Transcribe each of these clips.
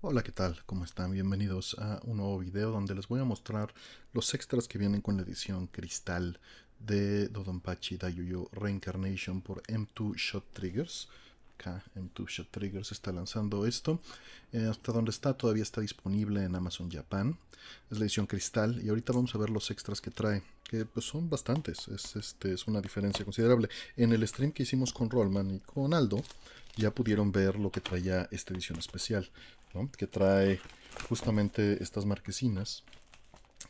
Hola, ¿qué tal? ¿Cómo están? Bienvenidos a un nuevo video donde les voy a mostrar los extras que vienen con la edición cristal de Dodonpachi Dayuyo Reincarnation por M2 Shot Triggers. Acá M2 Shot Triggers está lanzando esto. Eh, hasta donde está todavía está disponible en Amazon Japan. Es la edición cristal y ahorita vamos a ver los extras que trae que pues, son bastantes, es, este, es una diferencia considerable. En el stream que hicimos con Rollman y con Aldo, ya pudieron ver lo que traía esta edición especial que trae justamente estas marquesinas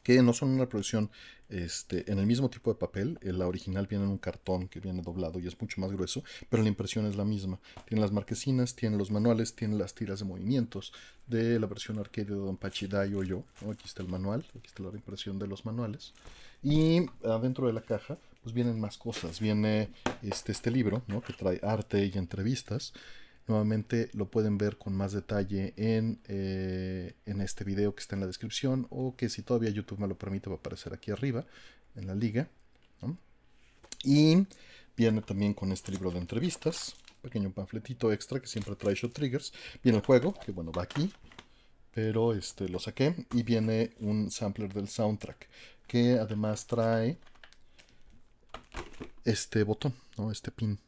que no son una reproducción este, en el mismo tipo de papel. Eh, la original viene en un cartón que viene doblado y es mucho más grueso, pero la impresión es la misma. Tiene las marquesinas, tiene los manuales, tiene las tiras de movimientos de la versión arcade de Don Pachidai yo. Aquí está el manual, aquí está la impresión de los manuales. Y adentro de la caja, pues vienen más cosas. Viene este, este libro, ¿no? que trae arte y entrevistas. Nuevamente lo pueden ver con más detalle eh, en, este video que está en la descripción o que si todavía YouTube me lo permite va a aparecer aquí arriba en la liga. Y viene también con este libro de entrevistas, pequeño panfletito extra que siempre trae Shot Triggers. Viene el juego, que bueno, va aquí, pero este, lo saqué. Y viene un sampler del soundtrack, que además trae este botón, ¿no? este pin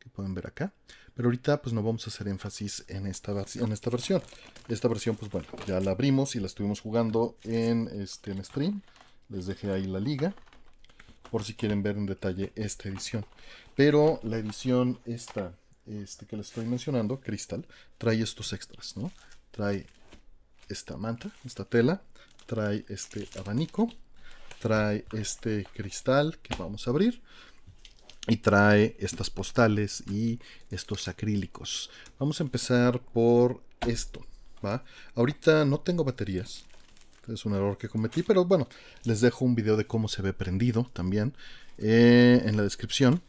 que pueden ver acá. Pero ahorita pues no vamos a hacer énfasis en esta, en esta versión. Esta versión pues bueno, ya la abrimos y la estuvimos jugando en, este, en stream. Les dejé ahí la liga por si quieren ver en detalle esta edición. Pero la edición esta este, que les estoy mencionando, Crystal, trae estos extras, ¿no? Trae esta manta, esta tela, trae este abanico, trae este cristal que vamos a abrir y trae estas postales y estos acrílicos. Vamos a empezar por esto. ¿va? Ahorita no tengo baterías. Es un error que cometí, pero bueno, les dejo un video de cómo se ve prendido también eh, en la descripción.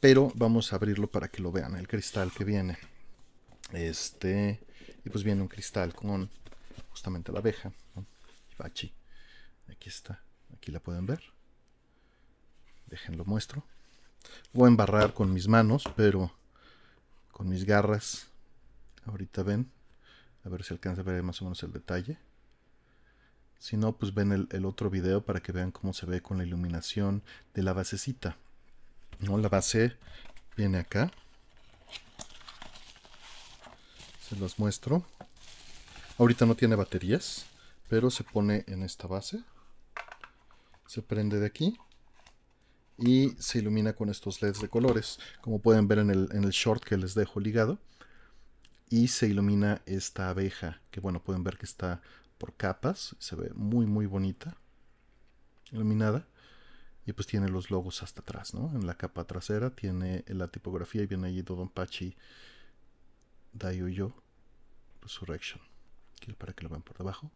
Pero vamos a abrirlo para que lo vean, el cristal que viene. Este, y pues viene un cristal con justamente la abeja, Aquí está, aquí la pueden ver. Déjenlo muestro. Voy a embarrar con mis manos, pero con mis garras. Ahorita ven. A ver si alcanza a ver más o menos el detalle. Si no, pues ven el, otro video para que vean cómo se ve con la iluminación de la basecita. ¿No? La base viene acá. Se los muestro. Ahorita no tiene baterías, pero se pone en esta base. Se prende de aquí y se ilumina con estos LEDs de colores, como pueden ver en el, en el short que les dejo ligado. Y se ilumina esta abeja, que bueno, pueden ver que está por capas, se ve muy muy bonita, iluminada. Y pues tiene los logos hasta atrás, ¿no? En la capa trasera tiene la tipografía y viene allí pachi Dayoyo. Resurrection. Pues, aquí para que lo vean por debajo.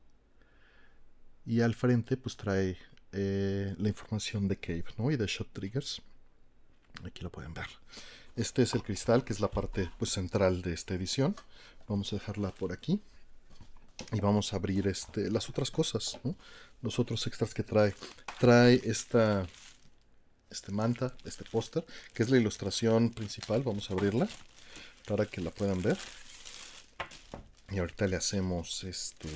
Y al frente pues trae eh, la información de Cave ¿no? y de Shot Triggers. Aquí lo pueden ver. Este es el cristal, que es la parte pues, central de esta edición. Vamos a dejarla por aquí. Y vamos a abrir este, las otras cosas, los otros extras que trae. Trae esta este manta, este póster, que es la ilustración principal. Vamos a abrirla para que la puedan ver. Y ahorita le hacemos este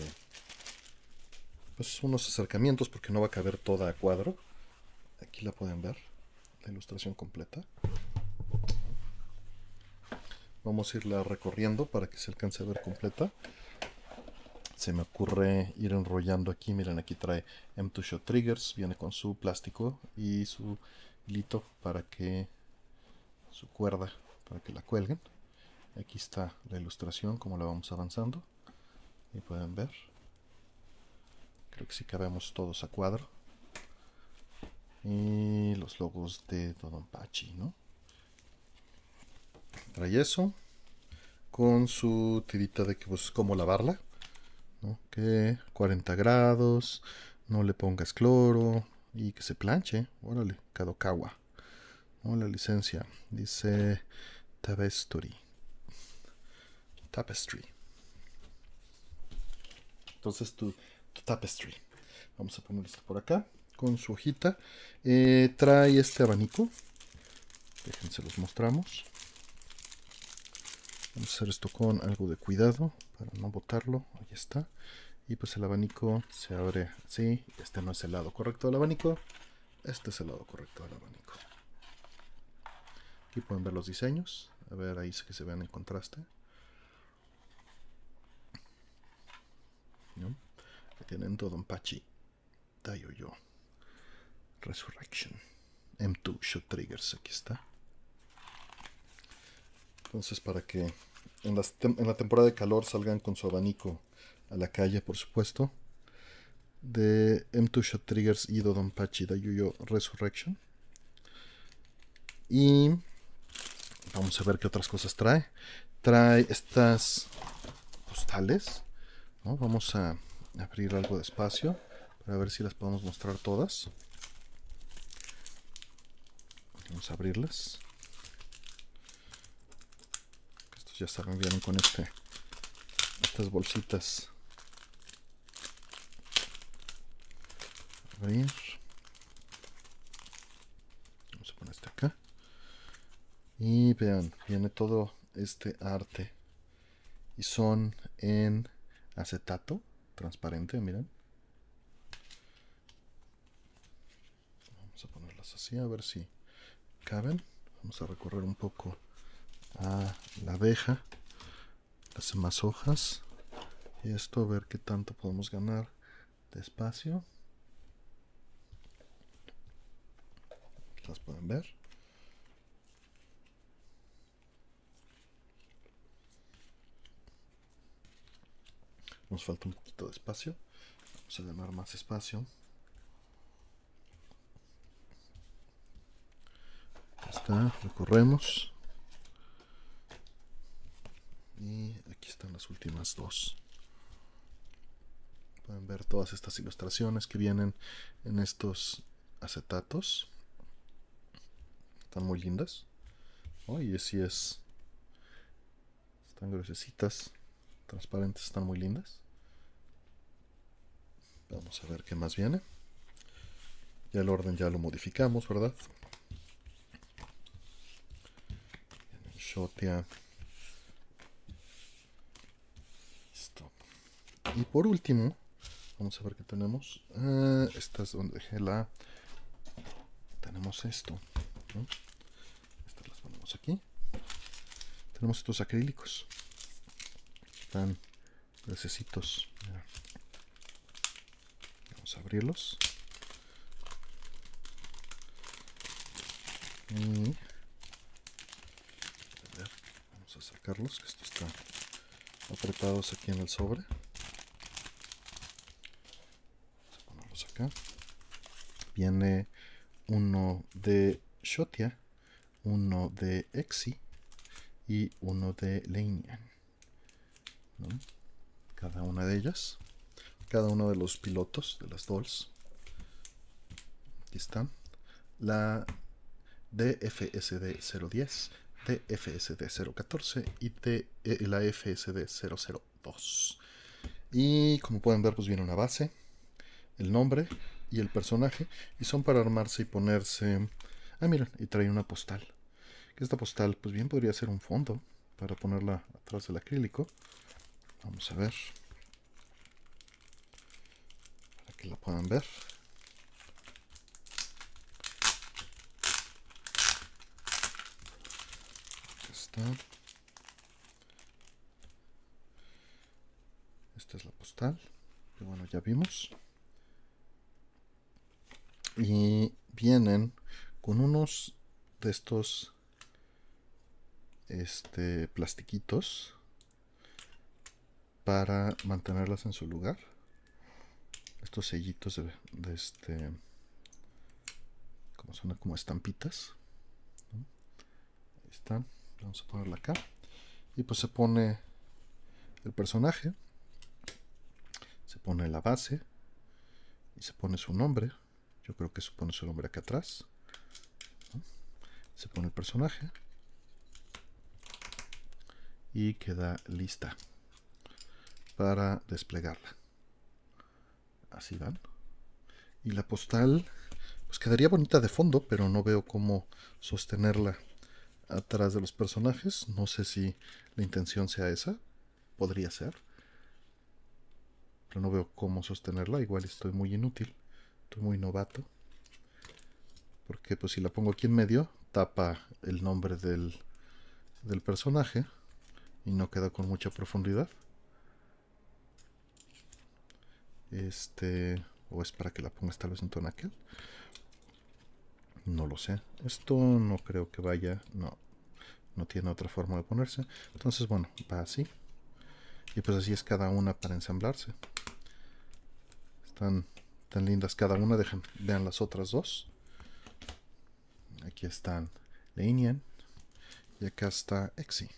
pues unos acercamientos porque no va a caber toda a cuadro. Aquí la pueden ver, la ilustración completa. Vamos a irla recorriendo para que se alcance a ver completa. Se me ocurre ir enrollando aquí, miren aquí trae M2 Shot Triggers, viene con su plástico y su hilito para que su cuerda, para que la cuelguen. Aquí está la ilustración, como la vamos avanzando y pueden ver. Creo que sí cabemos todos a cuadro. Y los logos de Pachi, ¿no? Trae eso. Con su tirita de que pues cómo lavarla. ¿no? Que 40 grados. No le pongas cloro. Y que se planche. Órale, Kadokawa. ¿no? La licencia. Dice Tapestry. Tapestry. Entonces tú Tapestry. Vamos a poner esto por acá con su hojita. Eh, trae este abanico. Déjense los mostramos. Vamos a hacer esto con algo de cuidado para no botarlo. Ahí está. Y pues el abanico se abre así. Este no es el lado correcto del abanico. Este es el lado correcto del abanico. Aquí pueden ver los diseños. A ver, ahí que se vean en contraste. tienen Donpachi. pachi yo. Resurrection. M2 Shot Triggers. Aquí está. Entonces, para que en, la temporada de calor salgan con su abanico a la calle, por supuesto. De M2 Shot Triggers y Pachi Dayoyo Resurrection. Y vamos a ver qué otras cosas trae. Trae estas postales. Vamos a abrir algo de espacio para ver si las podemos mostrar todas. Vamos a abrirlas. Estos ya saben, vienen con este estas bolsitas. Abrir. Vamos a poner este acá. Y vean, viene todo este arte. Y son en acetato transparente, miren. Vamos a ponerlas así, a ver si caben. Vamos a recorrer un poco a la abeja, las más hojas. Y esto a ver qué tanto podemos ganar de espacio. Las pueden ver. Nos falta un poquito de espacio. Vamos a llamar más espacio. está, recorremos. Y aquí están las últimas dos. Pueden ver todas estas ilustraciones que vienen en estos acetatos. Están muy lindas. y así es. Están gruesecitas transparentes están muy lindas. Vamos a ver qué más viene. Ya el orden ya lo modificamos, ¿verdad? Shotia. Listo. Y por último, vamos a ver qué tenemos. estas eh, esta donde dejé la... Tenemos esto. Estas las ponemos aquí. Tenemos estos acrílicos están necesitos. Vamos a abrirlos. vamos a sacarlos, que esto está apretados aquí en el sobre. Vamos acá. Viene uno de Shotia, uno de Exi y uno de Leinian cada una de ellas cada uno de los pilotos de las dolls aquí están la DFSD 010 DFSD 014 y la FSD 002 y como pueden ver pues viene una base el nombre y el personaje y son para armarse y ponerse ah miren y trae una postal esta postal pues bien podría ser un fondo para ponerla atrás del acrílico Vamos a ver. Para que la puedan ver. está. Esta es la postal. y bueno, ya vimos. Y vienen con unos de estos este plastiquitos para mantenerlas en su lugar. Estos sellitos de, este, como son como estampitas. están. Vamos a ponerla acá. Y pues se pone el personaje, se pone la base y se pone su nombre. Yo creo que se pone su nombre acá atrás. Se pone el personaje y queda lista para desplegarla. Así van. Y la postal, pues quedaría bonita de fondo, pero no veo cómo sostenerla atrás de los personajes. No sé si la intención sea esa. Podría ser. Pero no veo cómo sostenerla. Igual estoy muy inútil. Estoy muy novato. Porque pues si la pongo aquí en medio, tapa el nombre del, del personaje. Y no queda con mucha profundidad. Este, o es para que la pongas tal vez en tono aquel. No lo sé. Esto no creo que vaya, no. No tiene otra forma de ponerse. Entonces, bueno, va así. Y pues así es cada una para ensamblarse. Están tan lindas cada una. Dejen, vean las otras dos. Aquí están Leinian y acá está Exi.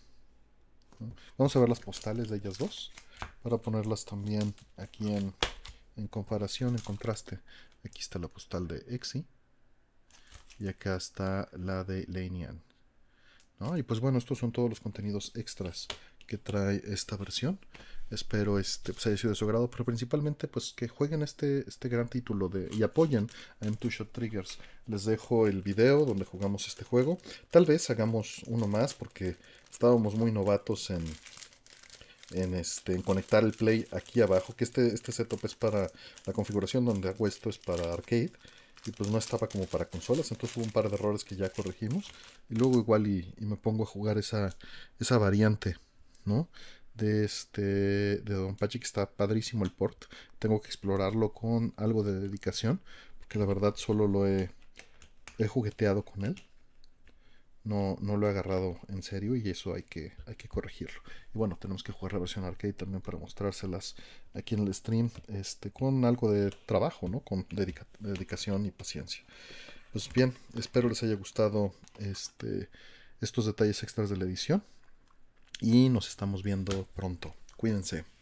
Vamos a ver las postales de ellas dos para ponerlas también aquí en en comparación, en contraste, aquí está la postal de Exi y acá está la de Lanian. Y pues bueno, estos son todos los contenidos extras que trae esta versión. Espero este, pues haya sido de su agrado, pero principalmente pues que jueguen este, este gran título de, y apoyen a M2 Shot Triggers. Les dejo el video donde jugamos este juego. Tal vez hagamos uno más porque estábamos muy novatos en, en, este, en conectar el play aquí abajo, que este, este setup es para la configuración donde hago esto, es para arcade, y pues no estaba como para consolas, entonces hubo un par de errores que ya corregimos, y luego igual y, me pongo a jugar esa, esa variante, ¿no? de este de Don Pachi que está padrísimo el port. Tengo que explorarlo con algo de dedicación, porque la verdad solo lo he, he jugueteado con él no, no lo he agarrado en serio y eso hay que, hay que corregirlo. Y bueno, tenemos que jugar la versión arcade también para mostrárselas aquí en el stream, este, con algo de trabajo, ¿no? Con dedicación y paciencia. Pues bien, espero les haya gustado este, estos detalles extras de la edición y nos estamos viendo pronto. Cuídense.